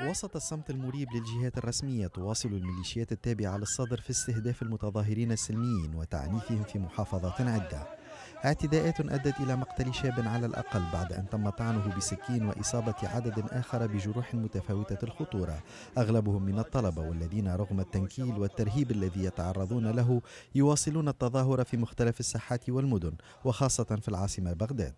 وسط الصمت المريب للجهات الرسمية تواصل الميليشيات التابعة للصدر في استهداف المتظاهرين السلميين وتعنيفهم في محافظات عدة اعتداءات أدت إلى مقتل شاب على الأقل بعد أن تم طعنه بسكين وإصابة عدد آخر بجروح متفاوتة الخطورة أغلبهم من الطلبة والذين رغم التنكيل والترهيب الذي يتعرضون له يواصلون التظاهر في مختلف الساحات والمدن وخاصة في العاصمة بغداد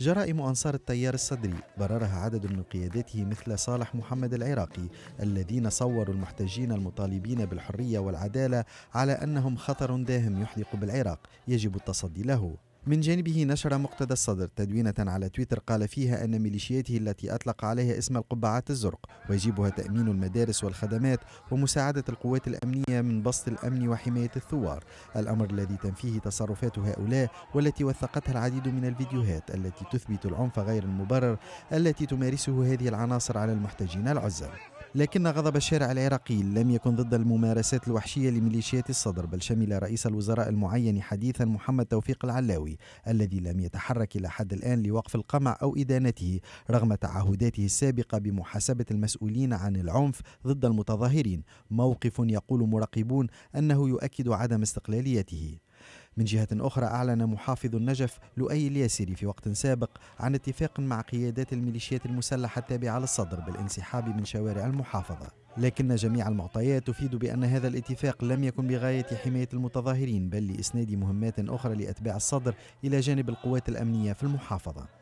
جرائم أنصار التيار الصدري بررها عدد من قيادته مثل صالح محمد العراقي الذين صوروا المحتجين المطالبين بالحرية والعدالة على أنهم خطر داهم يحدق بالعراق يجب التصدي له من جانبه نشر مقتدى الصدر تدوينة على تويتر قال فيها أن ميليشياته التي أطلق عليها اسم القبعات الزرق ويجيبها تأمين المدارس والخدمات ومساعدة القوات الأمنية من بسط الأمن وحماية الثوار الأمر الذي تنفيه تصرفات هؤلاء والتي وثقتها العديد من الفيديوهات التي تثبت العنف غير المبرر التي تمارسه هذه العناصر على المحتجين العزل لكن غضب الشارع العراقي لم يكن ضد الممارسات الوحشية لميليشيات الصدر بل شمل رئيس الوزراء المعين حديثا محمد توفيق العلاوي الذي لم يتحرك إلى حد الآن لوقف القمع أو إدانته رغم تعهداته السابقة بمحاسبة المسؤولين عن العنف ضد المتظاهرين موقف يقول مراقبون أنه يؤكد عدم استقلاليته من جهة أخرى أعلن محافظ النجف لؤي الياسري في وقت سابق عن اتفاق مع قيادات الميليشيات المسلحة التابعة للصدر بالانسحاب من شوارع المحافظة لكن جميع المعطيات تفيد بأن هذا الاتفاق لم يكن بغاية حماية المتظاهرين بل لإسناد مهمات أخرى لأتباع الصدر إلى جانب القوات الأمنية في المحافظة